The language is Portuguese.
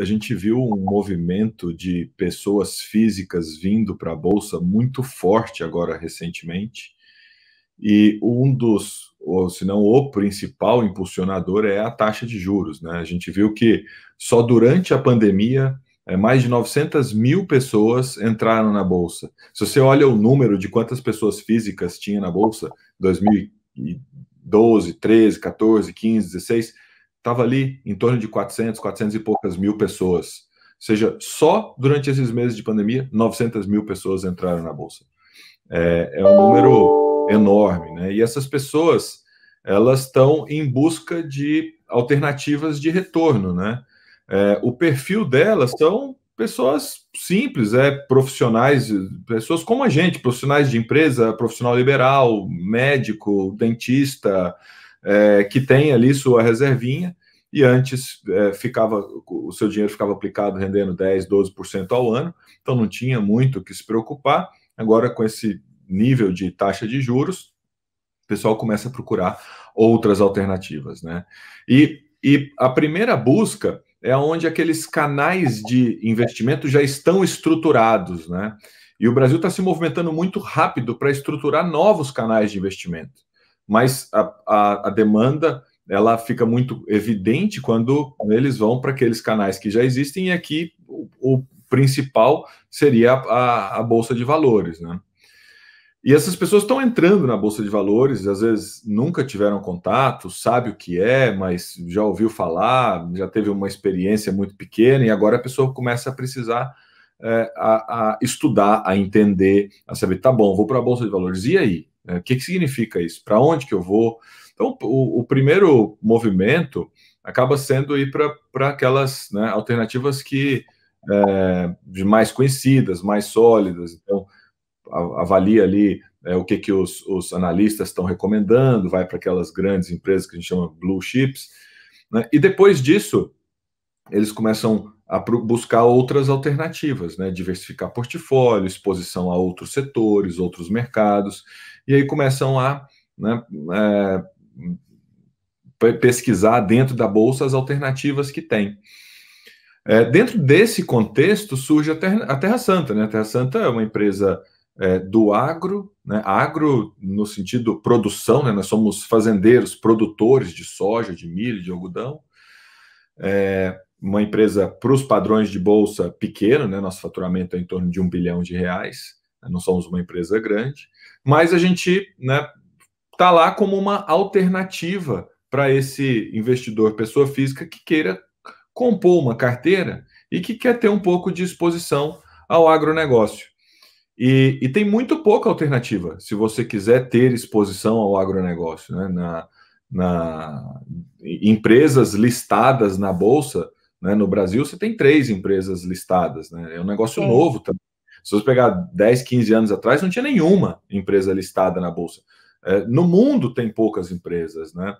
a gente viu um movimento de pessoas físicas vindo para a bolsa muito forte agora recentemente. E um dos, ou se não o principal impulsionador é a taxa de juros, né? A gente viu que só durante a pandemia eh, mais de 900 mil pessoas entraram na bolsa. Se você olha o número de quantas pessoas físicas tinha na bolsa, 2012, 13, 14, 15, 16, estava ali em torno de 400, 400 e poucas mil pessoas. Ou seja, só durante esses meses de pandemia, 900 mil pessoas entraram na Bolsa. É, é um número enorme, né? E essas pessoas, elas estão em busca de alternativas de retorno, né? É, o perfil delas são pessoas simples, é, profissionais, pessoas como a gente, profissionais de empresa, profissional liberal, médico, dentista, é, que tem ali sua reservinha e antes é, ficava o seu dinheiro ficava aplicado rendendo 10, 12% ao ano, então não tinha muito que se preocupar. Agora com esse nível de taxa de juros, o pessoal começa a procurar outras alternativas, né? E, e a primeira busca é onde aqueles canais de investimento já estão estruturados, né? E o Brasil está se movimentando muito rápido para estruturar novos canais de investimento mas a, a, a demanda ela fica muito evidente quando eles vão para aqueles canais que já existem e aqui o, o principal seria a, a, bolsa de valores, né? E essas pessoas estão entrando na bolsa de valores, às vezes nunca tiveram contato, sabe o que é, mas já ouviu falar, já teve uma experiência muito pequena e agora a pessoa começa a precisar é, a, a, estudar, a entender, a saber, tá bom, vou para a Bolsa de Valores, e aí? O é, que, que significa isso? Para onde que eu vou? Então, o, o primeiro movimento acaba sendo ir para aquelas né, alternativas que é, mais conhecidas, mais sólidas. Então, avalia ali é, o que, que os, os analistas estão recomendando, vai para aquelas grandes empresas que a gente chama blue chips. Né? E depois disso, eles começam buscar outras alternativas, né? diversificar portfólio, exposição a outros setores, outros mercados, e aí começam a né, é, pesquisar dentro da bolsa as alternativas que tem. É, dentro desse contexto surge a Terra, a Terra, Santa. Né? A Terra Santa é uma empresa é, do agro, né? agro no sentido produção, né? nós somos fazendeiros, produtores de soja, de milho, de algodão. É, uma empresa para os padrões de bolsa pequena, né? Nosso faturamento é em torno de um bilhão de reais, né? não somos uma empresa grande, mas a gente, né? Está lá como uma alternativa para esse investidor, pessoa física, que queira compor uma carteira e que quer ter um pouco de exposição ao agronegócio. E, e tem muito pouca alternativa se você quiser ter exposição ao agronegócio. Né? Na, na, empresas listadas na Bolsa né? No Brasil, você tem três empresas listadas, né? é um negócio é. novo também. Se você pegar 10, 15 anos atrás, não tinha nenhuma empresa listada na Bolsa. É, no mundo tem poucas empresas, né?